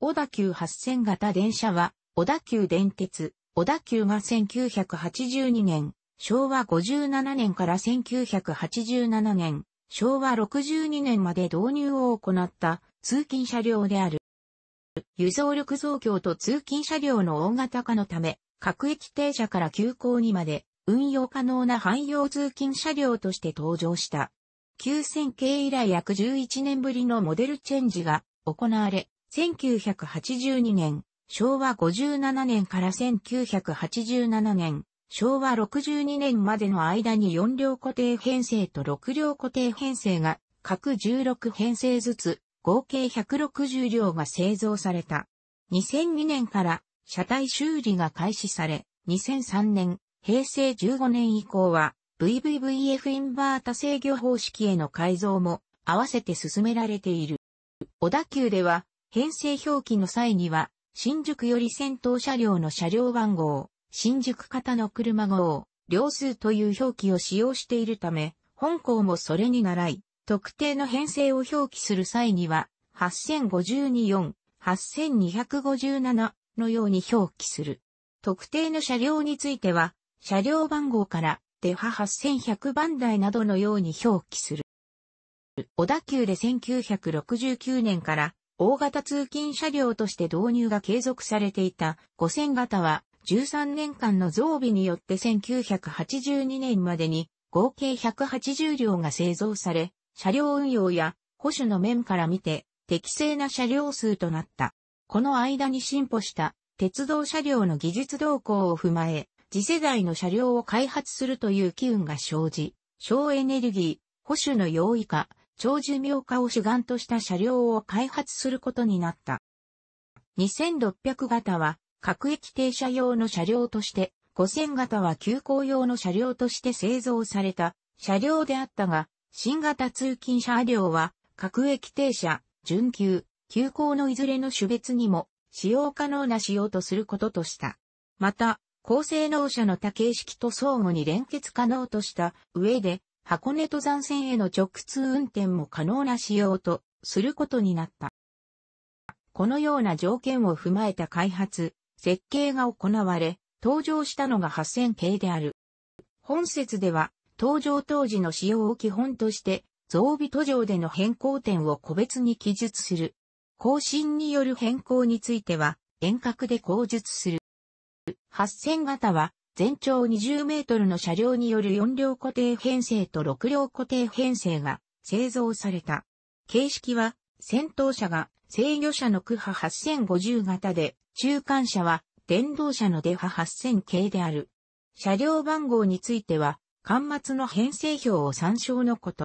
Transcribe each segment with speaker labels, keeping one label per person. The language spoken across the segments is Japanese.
Speaker 1: 小田急8000型電車は、小田急電鉄、小田急が1982年、昭和57年から1987年、昭和62年まで導入を行った通勤車両である。輸送力増強と通勤車両の大型化のため、各駅停車から急行にまで運用可能な汎用通勤車両として登場した。9000系以来約11年ぶりのモデルチェンジが行われ、1982年、昭和57年から1987年、昭和62年までの間に4両固定編成と6両固定編成が各16編成ずつ合計160両が製造された。2002年から車体修理が開始され、2003年、平成15年以降は VVVF インバータ制御方式への改造も合わせて進められている。小田急では編成表記の際には、新宿より先頭車両の車両番号、新宿型の車号、両数という表記を使用しているため、本校もそれに習い、特定の編成を表記する際には、8052-4、8257のように表記する。特定の車両については、車両番号から、デハ8100番台などのように表記する。小田急で1969年から大型通勤車両として導入が継続されていた5000型は13年間の増備によって1982年までに合計180両が製造され、車両運用や保守の面から見て適正な車両数となった。この間に進歩した鉄道車両の技術動向を踏まえ、次世代の車両を開発するという機運が生じ、省エネルギー、保守の容易化、長寿命化を主眼とした車両を開発することになった。2600型は各駅停車用の車両として、5000型は急行用の車両として製造された車両であったが、新型通勤車両は各駅停車、準急、急行のいずれの種別にも使用可能な仕様とすることとした。また、高性能車の多形式と相互に連結可能とした上で、箱根登山線への直通運転も可能な仕様とすることになった。このような条件を踏まえた開発、設計が行われ、登場したのが8000系である。本説では、登場当時の仕様を基本として、増備途上での変更点を個別に記述する。更新による変更については、遠隔で講述する。8000型は、全長20メートルの車両による4両固定編成と6両固定編成が製造された。形式は、先頭車が制御車の区波8050型で、中間車は電動車のデハ8000系である。車両番号については、端末の編成表を参照のこと。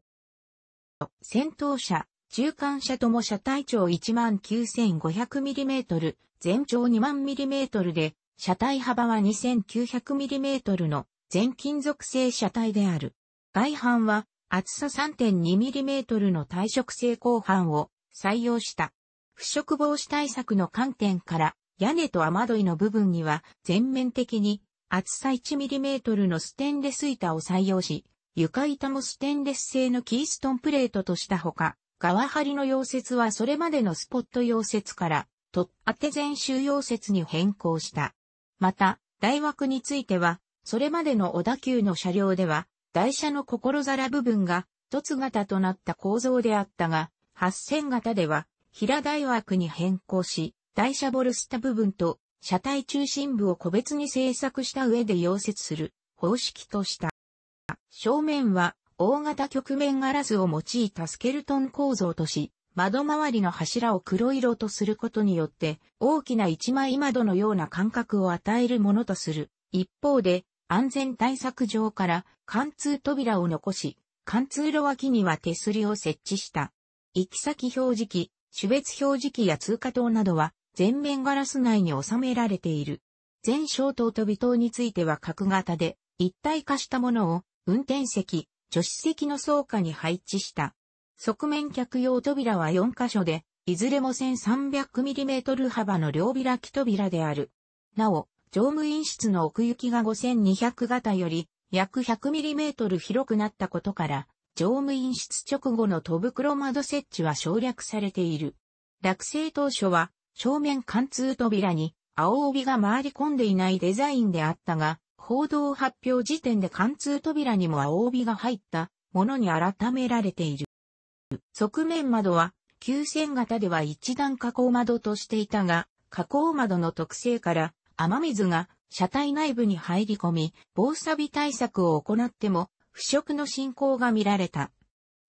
Speaker 1: 先頭車、中間車とも車体長 19,500mm、全長2ミリメー m m で、車体幅は 2900mm の全金属製車体である。外板は厚さ 3.2mm の耐食性鋼板を採用した。腐食防止対策の観点から屋根と雨どいの部分には全面的に厚さ 1mm のステンレス板を採用し、床板もステンレス製のキーストンプレートとしたほか、側張りの溶接はそれまでのスポット溶接から、とって全周溶接に変更した。また、台枠については、それまでの小田急の車両では、台車の心皿部分が凸型となった構造であったが、8000型では平台枠に変更し、台車ボルスタ部分と車体中心部を個別に製作した上で溶接する方式とした。正面は大型曲面ガラスを用いたスケルトン構造とし、窓周りの柱を黒色とすることによって、大きな一枚窓のような感覚を与えるものとする。一方で、安全対策上から、貫通扉を残し、貫通路脇には手すりを設置した。行き先表示器、種別表示器や通過灯などは、全面ガラス内に収められている。全小灯と微灯については角型で、一体化したものを、運転席、助手席の倉庫に配置した。側面客用扉は4箇所で、いずれも 1300mm 幅の両開き扉である。なお、乗務員室の奥行きが5200型より約 100mm 広くなったことから、乗務員室直後の戸袋窓設置は省略されている。落成当初は正面貫通扉に青帯が回り込んでいないデザインであったが、報道発表時点で貫通扉にも青帯が入ったものに改められている。側面窓は、急線型では一段加工窓としていたが、加工窓の特性から、雨水が車体内部に入り込み、防錆対策を行っても、腐食の進行が見られた。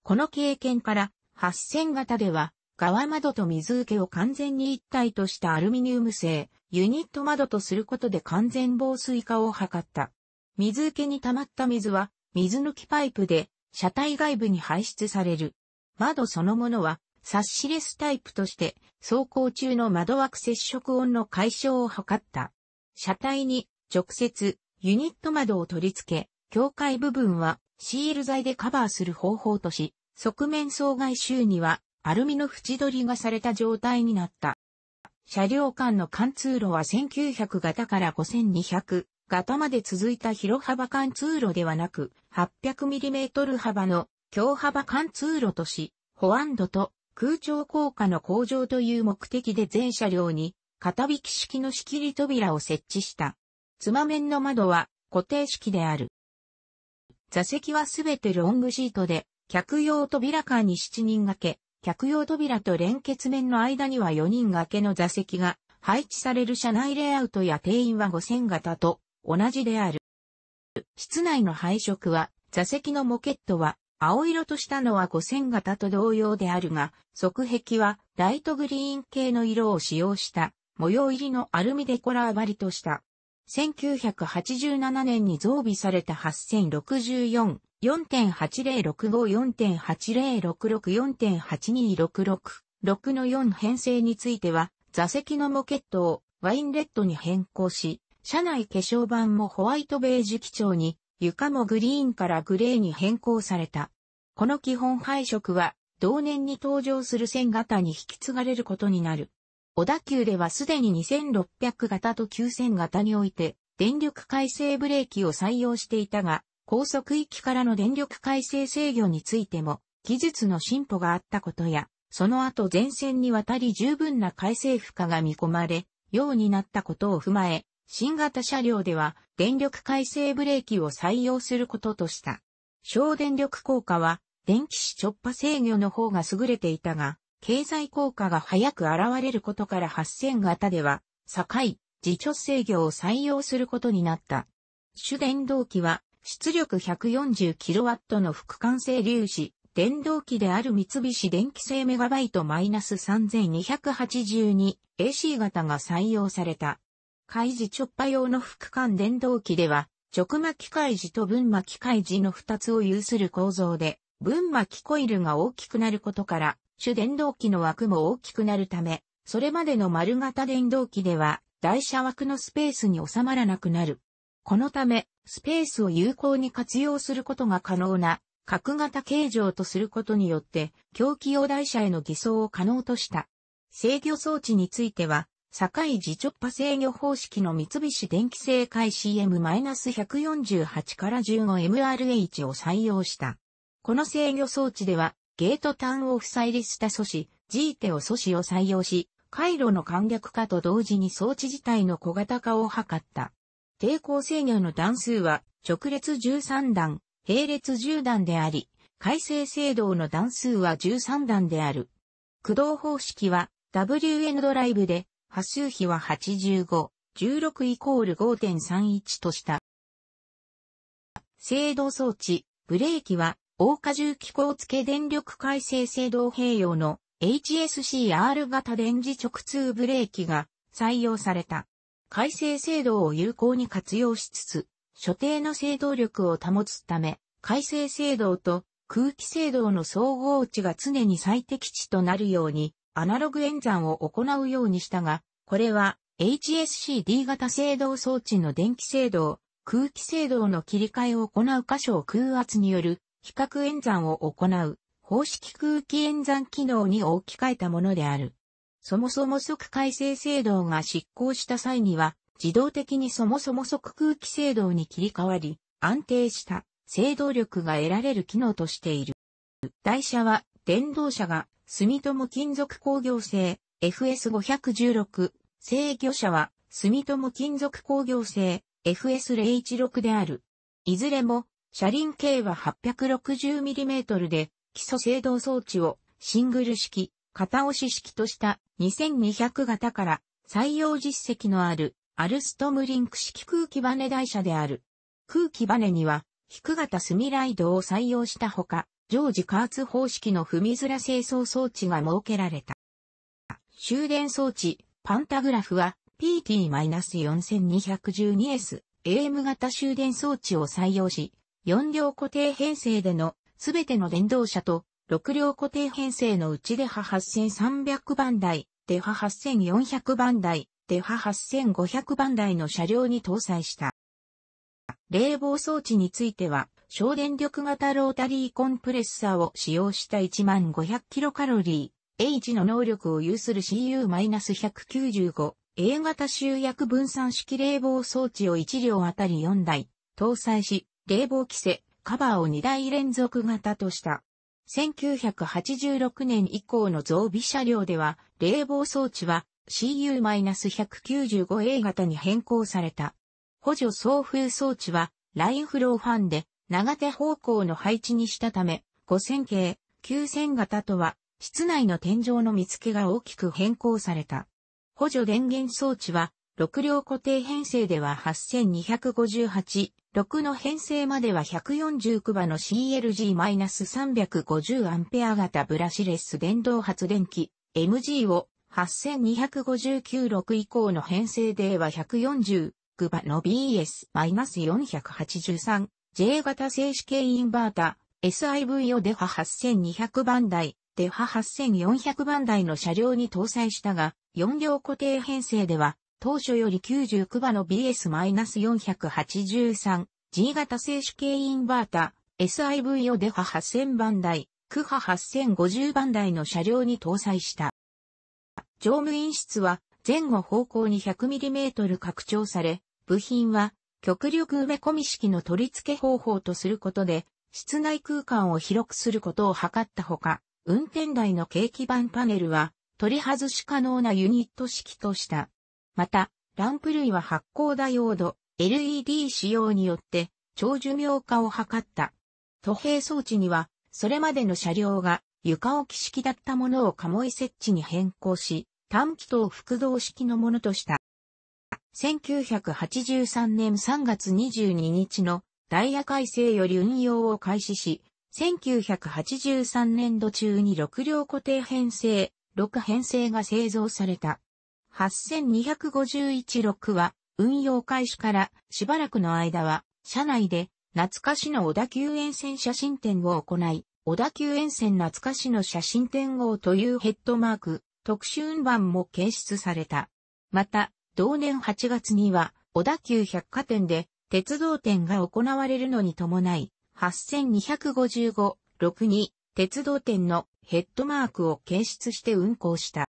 Speaker 1: この経験から、発線型では、側窓と水受けを完全に一体としたアルミニウム製、ユニット窓とすることで完全防水化を図った。水受けに溜まった水は、水抜きパイプで、車体外部に排出される。窓そのものは、サッシレスタイプとして、走行中の窓枠接触音の解消を図った。車体に直接ユニット窓を取り付け、境界部分はシール剤でカバーする方法とし、側面総外周にはアルミの縁取りがされた状態になった。車両間の貫通路は1900型から5200型まで続いた広幅貫通路ではなく、800mm 幅の強幅貫通路とし、保安度と空調効果の向上という目的で全車両に片引き式の仕切り扉を設置した。つま面の窓は固定式である。座席はすべてロングシートで、客用扉間に7人掛け、客用扉と連結面の間には4人掛けの座席が配置される車内レイアウトや定員は5000型と同じである。室内の配色は座席のモケットは青色としたのは五線型と同様であるが、側壁はライトグリーン系の色を使用した模様入りのアルミデコラー張りとした。1987年に増備された8064、4.8065、4.8066,4.8266の4編成については、座席のモケットをワインレッドに変更し、車内化粧板もホワイトベージュ基調に、床もグリーンからグレーに変更された。この基本配色は、同年に登場する1000型に引き継がれることになる。小田急ではすでに2600型と9000型において、電力改正ブレーキを採用していたが、高速域からの電力改正制御についても、技術の進歩があったことや、その後前線にわたり十分な改正負荷が見込まれ、ようになったことを踏まえ、新型車両では電力改正ブレーキを採用することとした。省電力効果は電気子直波制御の方が優れていたが、経済効果が早く現れることから8000型では、境、自貯制御を採用することになった。主電動機は、出力 140kW の副管制粒子、電動機である三菱電機製メガバイトマイナス -3282AC 型が採用された。開示直波用の副管電動機では、直巻開示と分巻開示の2つを有する構造で、分巻きコイルが大きくなることから、主電動機の枠も大きくなるため、それまでの丸型電動機では、台車枠のスペースに収まらなくなる。このため、スペースを有効に活用することが可能な、角型形状とすることによって、狂気用台車への偽装を可能とした。制御装置については、堺自直波制御方式の三菱電機製海 CM-148 から 15MRH を採用した。この制御装置では、ゲート端を塞い立した素子、G 手を素子を採用し、回路の簡略化と同時に装置自体の小型化を図った。抵抗制御の段数は直列13段、並列10段であり、回生制動の段数は13段である。駆動方式は WN ドライブで、波数比は85、16イコール5.31とした。制動装置、ブレーキは大荷重機構付電力改正制動併用の HSCR 型電磁直通ブレーキが採用された。改正制動を有効に活用しつつ、所定の制動力を保つため、改正制動と空気制動の総合値が常に最適値となるように、アナログ演算を行うようにしたが、これは HSCD 型制動装置の電気制動、空気制動の切り替えを行う箇所を空圧による比較演算を行う、方式空気演算機能に置き換えたものである。そもそも即改正制度が執行した際には、自動的にそもそも即空気制度に切り替わり、安定した制動力が得られる機能としている。台車は、電動車が、住友金属工業製 FS516、制御車は、住友金属工業製 FS016 である。いずれも、車輪径は 860mm で、基礎制動装置をシングル式、片押し式とした2200型から採用実績のあるアルストムリンク式空気バネ台車である。空気バネには、低型スミライドを採用したほか、常時加圧方式の踏みづら清掃装置が設けられた。終電装置、パンタグラフは PT-4212S AM 型終電装置を採用し、4両固定編成でのすべての電動車と6両固定編成のうちデハ8300番台、デハ8400番台、デハ8500番台の車両に搭載した。冷房装置については、省電力型ロータリーコンプレッサーを使用した 1500kcal、H の能力を有する CU-195、A 型集約分散式冷房装置を1両あたり4台搭載し、冷房規制、カバーを2台連続型とした。1986年以降の増備車両では、冷房装置は CU-195A 型に変更された。補助送風装置は、ラインフローファンで、長手方向の配置にしたため、5000系、9000型とは、室内の天井の見付けが大きく変更された。補助電源装置は、6両固定編成では 8258, 6の編成までは149馬の CLG-350 アンペア型ブラシレス電動発電機 MG を8259-6以降の編成では140グバの BS-483 J 型静止系インバータ SIV をデハ8200番台デハ8400番台の車両に搭載したが4両固定編成では当初より99馬の BS-483、G 型静止系インバータ、SIV をデハ8000番台、クハ8050番台の車両に搭載した。乗務員室は前後方向に 100mm 拡張され、部品は極力埋め込み式の取り付け方法とすることで、室内空間を広くすることを図ったほか、運転台の景気板パネルは取り外し可能なユニット式とした。また、ランプ類は発光ダイオード、LED 使用によって、長寿命化を図った。都兵装置には、それまでの車両が床置き式だったものを鴨居設置に変更し、短気筒複動式のものとした。1983年3月22日のダイヤ改正より運用を開始し、1983年度中に6両固定編成、6編成が製造された。82516は、運用開始からしばらくの間は、車内で懐かしの小田急沿線写真展を行い、小田急沿線懐かしの写真展号というヘッドマーク、特殊運搬も検出された。また、同年8月には、小田急百貨店で鉄道展が行われるのに伴い、8255、6に鉄道展のヘッドマークを検出して運行した。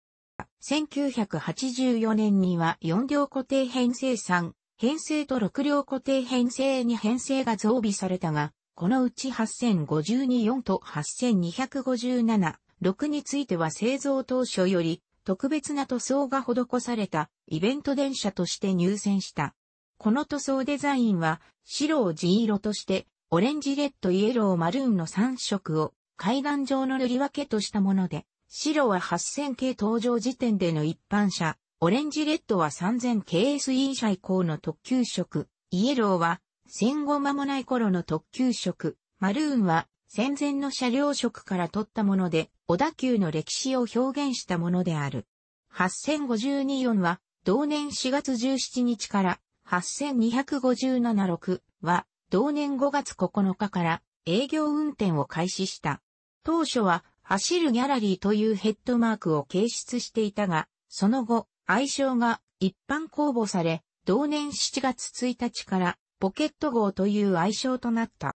Speaker 1: 1984年には4両固定編成3、編成と6両固定編成に編成が増備されたが、このうち8052-4と8257、6については製造当初より特別な塗装が施されたイベント電車として入選した。この塗装デザインは白を地色としてオレンジレッドイエローマルーンの3色を階段状の塗り分けとしたもので白は8000系登場時点での一般車、オレンジレッドは3 0 0 0系 s e 車以降の特急色、イエローは戦後間もない頃の特急色、マルーンは戦前の車両色から取ったもので、小田急の歴史を表現したものである。8052-4は、同年4月17日から82576は、同年5月9日から営業運転を開始した。当初は走るギャラリーというヘッドマークを掲出していたが、その後、愛称が一般公募され、同年7月1日からポケット号という愛称となった。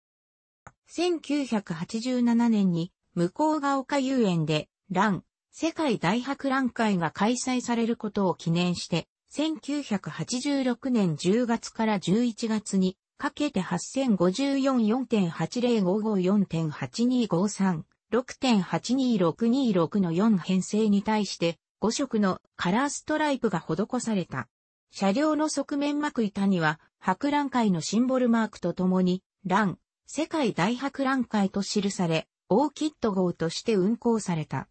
Speaker 1: 1987年に向ヶ丘遊園で、ラン、世界大博覧会が開催されることを記念して、1986年10月から11月にかけて8 0 5 4 8 0 5 5 4 8 2 5 3 6.82626の4編成に対して5色のカラーストライプが施された。車両の側面幕板には博覧会のシンボルマークとともに、欄、世界大博覧会と記され、オーキッド号として運行された。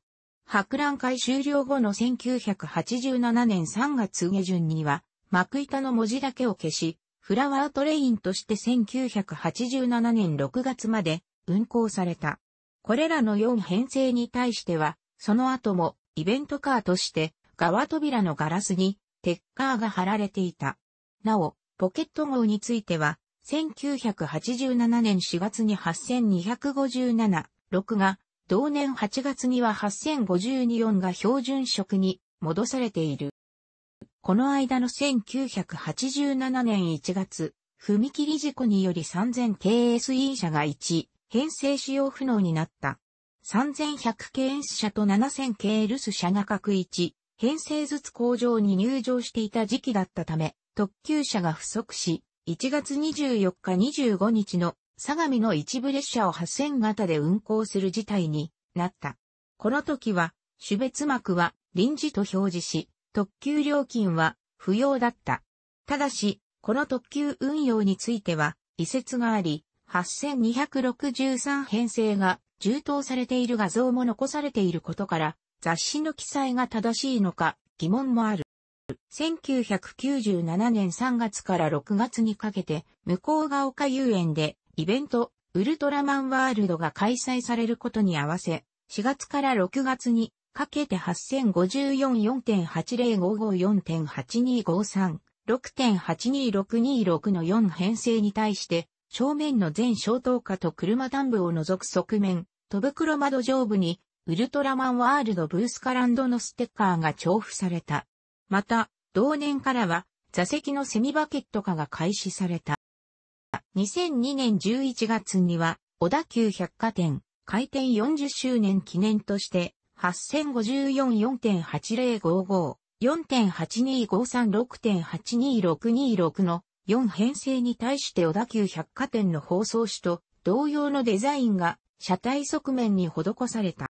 Speaker 1: 博覧会終了後の1987年3月下旬には、幕板の文字だけを消し、フラワートレインとして1987年6月まで運行された。これらの4編成に対しては、その後もイベントカーとして側扉のガラスにテッカーが貼られていた。なお、ポケット号については、1987年4月に8257、6が、同年8月には8054が標準色に戻されている。この間の1987年1月、踏切事故により3000 KSE 社が1、編成使用不能になった。3100系 S 社と7000系 L 社が各一、編成ずつ工場に入場していた時期だったため、特急車が不足し、1月24日25日の相模の一部列車を8000型で運行する事態になった。この時は、種別幕は臨時と表示し、特急料金は不要だった。ただし、この特急運用については、移設があり、8263編成が充当されている画像も残されていることから、雑誌の記載が正しいのか疑問もある。1997年3月から6月にかけて、向こうが丘遊園でイベント、ウルトラマンワールドが開催されることに合わせ、4月から6月にかけて8054.8055.8253、6.82626の4編成に対して正面の全小灯下と車端部を除く側面、戸袋窓上部に、ウルトラマンワールドブースカランドのステッカーが重布された。また、同年からは、座席のセミバケット化が開始された。2002年11月には、小田急百貨店、開店40周年記念として、8054.8055、4.82536.82626の4編成に対して小田急百貨店の包装紙と同様のデザインが車体側面に施された。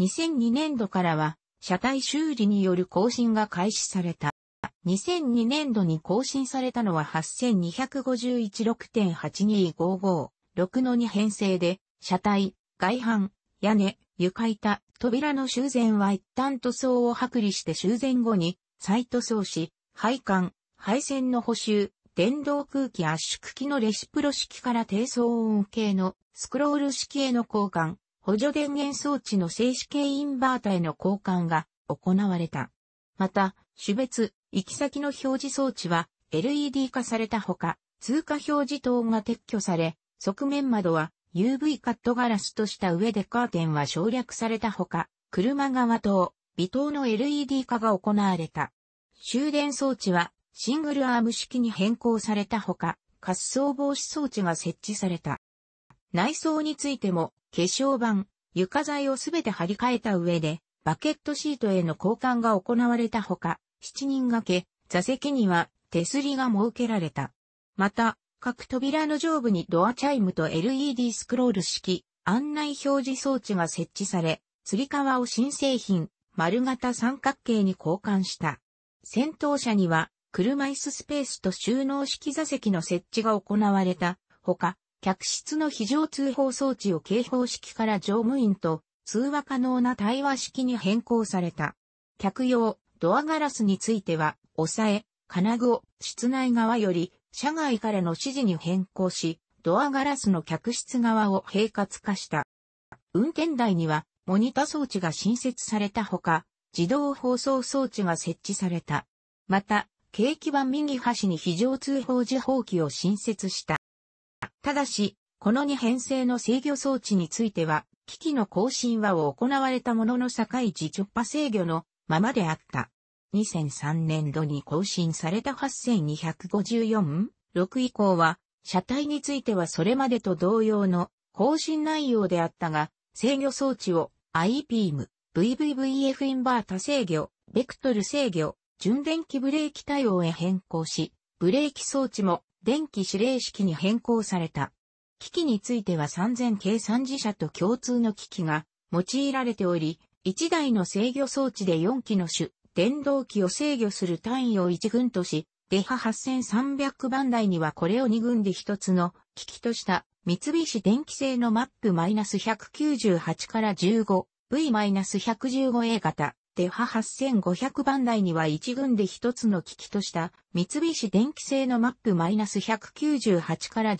Speaker 1: 2002年度からは車体修理による更新が開始された。2002年度に更新されたのは8251.82556の2編成で、車体、外板、屋根、床板、扉の修繕は一旦塗装を剥離して修繕後に再塗装し、配管、配線の補修、電動空気圧縮機のレシプロ式から低騒音系のスクロール式への交換、補助電源装置の静止系インバータへの交換が行われた。また、種別、行き先の表示装置は LED 化されたほか、通過表示灯が撤去され、側面窓は UV カットガラスとした上でカーテンは省略されたほか、車側灯、微灯の LED 化が行われた。終電装置はシングルアーム式に変更されたほか、滑走防止装置が設置された。内装についても、化粧板、床材をすべて張り替えた上で、バケットシートへの交換が行われたほか、7人掛け、座席には手すりが設けられた。また、各扉の上部にドアチャイムと LED スクロール式案内表示装置が設置され、吊り革を新製品、丸型三角形に交換した。戦闘車には車椅子スペースと収納式座席の設置が行われたほか、客室の非常通報装置を警報式から乗務員と通話可能な対話式に変更された。客用ドアガラスについては、押さえ、金具を室内側より車外からの指示に変更し、ドアガラスの客室側を平滑化した。運転台にはモニタ装置が新設されたほか、自動放送装置が設置された。また、景気は右端に非常通報時報機を新設した。ただし、この2編成の制御装置については、機器の更新は行われたものの境地直波制御のままであった。2003年度に更新された 8254?6 以降は、車体についてはそれまでと同様の更新内容であったが、制御装置を IPM、VVVF インバータ制御、ベクトル制御、純電気ブレーキ対応へ変更し、ブレーキ装置も電気指令式に変更された。機器については3000計算自社と共通の機器が用いられており、1台の制御装置で4機の種、電動機を制御する単位を1群とし、デハ8300番台にはこれを2群で1つの機器とした三菱電機製のマップ -198 から 15V-115A 型って波8500番台には1軍で一つの機器とした三菱電機製のマップ1 9 8から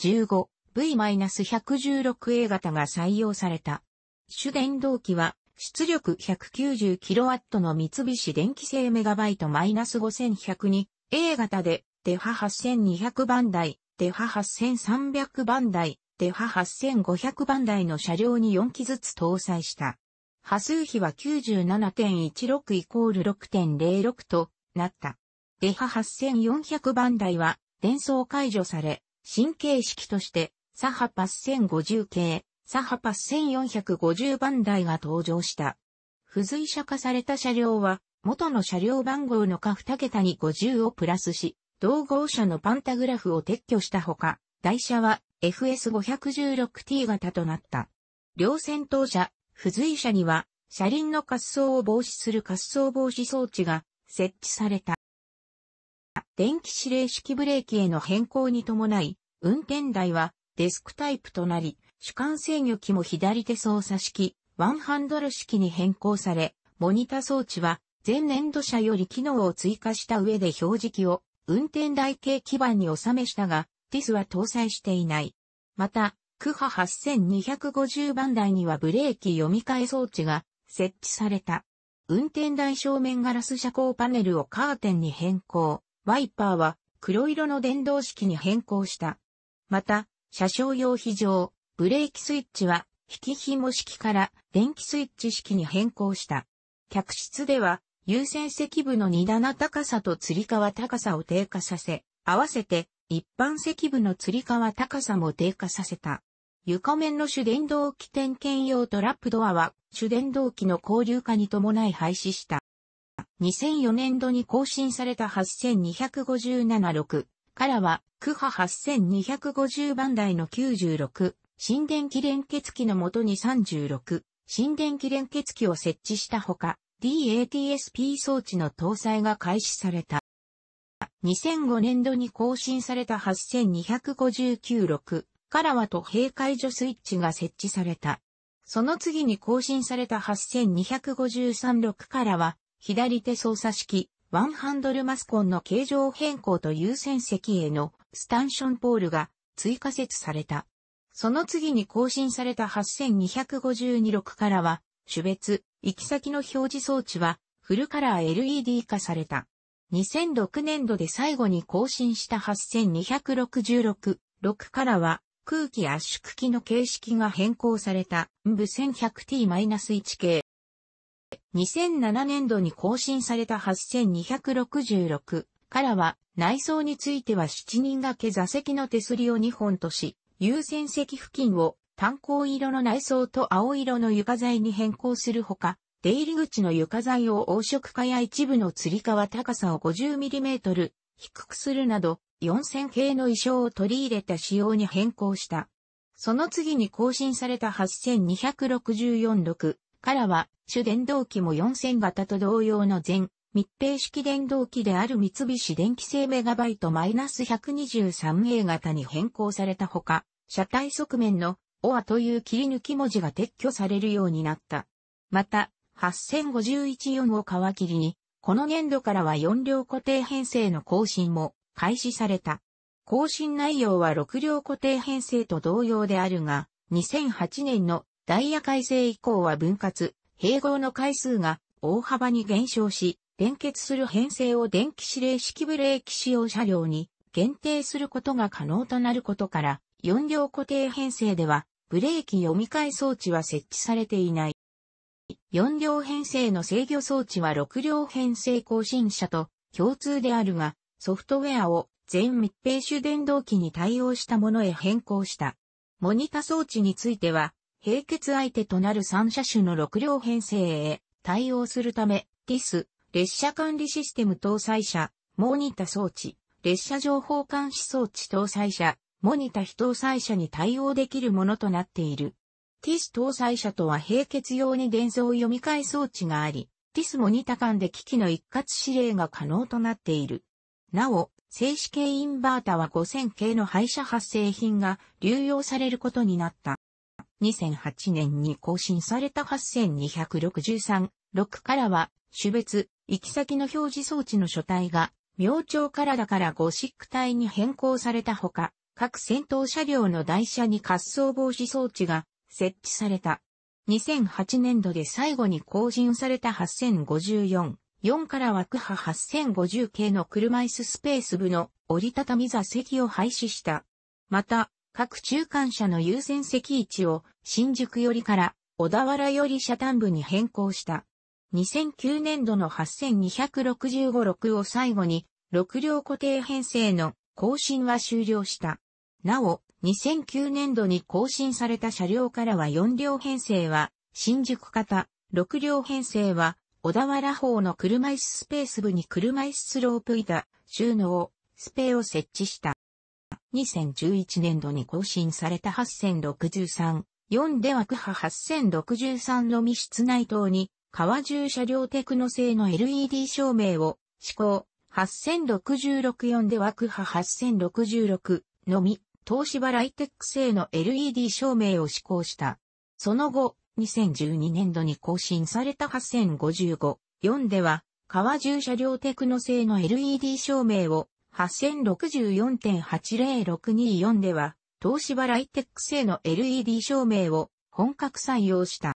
Speaker 1: 15V-116A 型が採用された。主電動機は出力 190kW の三菱電機製メガバイト5 1 0 2 A 型でデハ8200番台、デハ8300番台、デハ8500番台の車両に4機ずつ搭載した。波数比は97.16イコール6.06となった。デハ8400番台は伝送解除され、新形式としてサハパス1050系、サハパス1450番台が登場した。付随車化された車両は元の車両番号の下2桁に50をプラスし、同号車のパンタグラフを撤去したほか、台車は FS516T 型となった。両戦闘車付随車には、車輪の滑走を防止する滑走防止装置が設置された。電気指令式ブレーキへの変更に伴い、運転台はデスクタイプとなり、主管制御機も左手操作式、ワンハンドル式に変更され、モニタ装置は前年度車より機能を追加した上で表示器を運転台系基板に収めしたが、TIS は搭載していない。また、クハ8250番台にはブレーキ読み替え装置が設置された。運転台正面ガラス遮光パネルをカーテンに変更。ワイパーは黒色の電動式に変更した。また、車掌用非常、ブレーキスイッチは引き紐式から電気スイッチ式に変更した。客室では優先席部の荷棚高さと吊り革高さを低下させ、合わせて一般席部の吊り革高さも低下させた。床面の主電動機点検用トラップドアは主電動機の交流化に伴い廃止した。2004年度に更新された82576からは、クハ8250番台の96、新電気連結機のもとに36、新電気連結機を設置したほか、DATSP 装置の搭載が開始された。2005年度に更新された82596からはと閉解除スイッチが設置された。その次に更新された82536からは、左手操作式、ワンハンドルマスコンの形状変更と優先席へのスタンションポールが追加設された。その次に更新された82526からは、種別、行き先の表示装置はフルカラー LED 化された。2006年度で最後に更新した82666からは空気圧縮機の形式が変更された、部 1100T-1 系。2007年度に更新された8266からは、内装については7人掛け座席の手すりを2本とし、優先席付近を炭鉱色の内装と青色の床材に変更するほか、出入り口の床材を黄色化や一部の吊り革高さを 50mm 低くするなど、4000系の衣装を取り入れた仕様に変更した。その次に更新された82646からは、主電動機も4000型と同様の全密閉式電動機である三菱電機製メガバイト -123A 型に変更されたほか、車体側面の OA という切り抜き文字が撤去されるようになった。また、8051-4を皮切りに、この年度からは4両固定編成の更新も開始された。更新内容は6両固定編成と同様であるが、2008年のダイヤ改正以降は分割、併合の回数が大幅に減少し、連結する編成を電気指令式ブレーキ使用車両に限定することが可能となることから、4両固定編成では、ブレーキ読み替え装置は設置されていない。4両編成の制御装置は6両編成更新車と共通であるが、ソフトウェアを全密閉手電動機に対応したものへ変更した。モニタ装置については、並結相手となる3車種の6両編成へ対応するため、TIS、列車管理システム搭載車、モニタ装置、列車情報監視装置搭載車、モニタ非搭載車に対応できるものとなっている。TIS 搭載車とは並結用に伝送読み替え装置があり、TIS モニタ間で機器の一括指令が可能となっている。なお、静止系インバータは5000系の廃車発生品が流用されることになった。2008年に更新された8263、6からは、種別、行き先の表示装置の書体が、明朝からだからゴシック体に変更されたほか、各戦闘車両の台車に滑走防止装置が設置された。2008年度で最後に更新された8054、4から枠派8050系の車椅子スペース部の折りたたみ座席を廃止した。また、各中間車の優先席位置を新宿寄りから小田原寄り車端部に変更した。2009年度の8265、6を最後に、6両固定編成の更新は終了した。なお、2009年度に更新された車両からは4両編成は新宿型、6両編成は小田原法の車椅子スペース部に車椅子スロープイダ、収納、スペを設置した。2011年度に更新された8063、4で枠波8063のみ室内等に、川重車両テクノ製の LED 照明を施行、8066-4で枠波8066のみ、東芝ライテック製の LED 照明を施行した。その後、2012年度に更新された8055、4では、川重車両テクノ製の LED 照明を、8064.80624では、東芝ライテック製の LED 照明を本格採用した。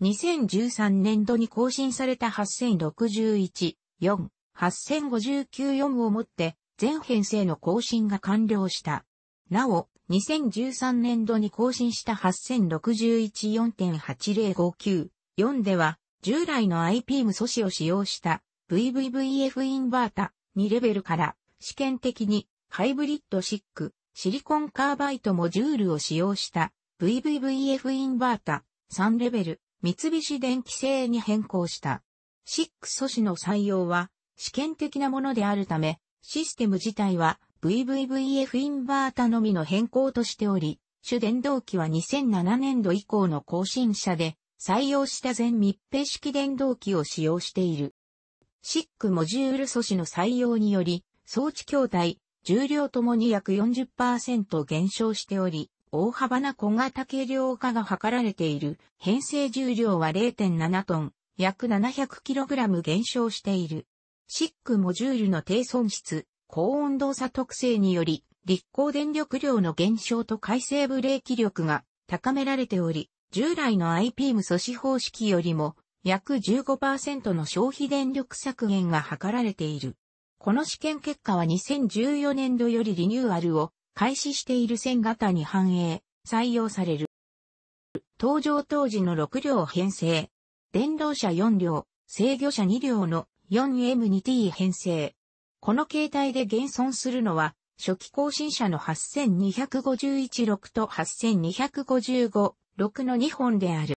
Speaker 1: 2013年度に更新された8061、4、8059-4をもって全編成の更新が完了した。なお、2013年度に更新した8061.4.8059 4では、従来の IPM 素子を使用した VVVF インバータ2レベルから試験的にハイブリッドシックシリコンカーバイトモジュールを使用した VVVF インバータ3レベル三菱電機製に変更した。6素子の採用は試験的なものであるため、システム自体は VVVF インバータのみの変更としており、主電動機は2007年度以降の更新車で、採用した全密閉式電動機を使用している。シックモジュール素子の採用により、装置筐体、重量ともに約40%減少しており、大幅な小型軽量化が図られている。編成重量は0.7トン、約 700kg 減少している。シックモジュールの低損失、高温動作特性により、立候電力量の減少と回生ブレーキ力が高められており、従来の IPM 阻止方式よりも約15%の消費電力削減が図られている。この試験結果は2014年度よりリニューアルを開始している線型に反映、採用される。登場当時の6両編成、電動車4両、制御車2両の 4M2T 編成、この形態で現存するのは、初期更新車の82516と82556の2本である。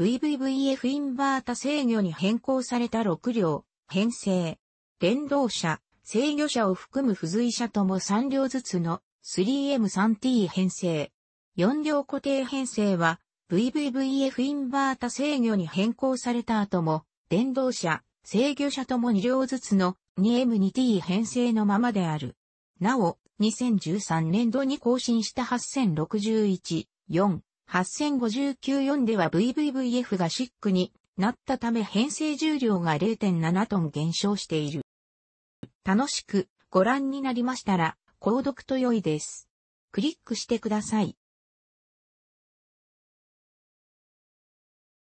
Speaker 1: VVVF インバータ制御に変更された6両、編成、連動車、制御車を含む付随車とも3両ずつの 3M3T 編成。4両固定編成は VVVF インバータ制御に変更された後も、電動車、制御車とも2両ずつの 2M2T 編成のままである。なお、2013年度に更新した8061、4、8059-4では VVVF がシックになったため編成重量が0.7トン減少している。楽しくご覧になりましたら、購読と良いです。クリックしてください。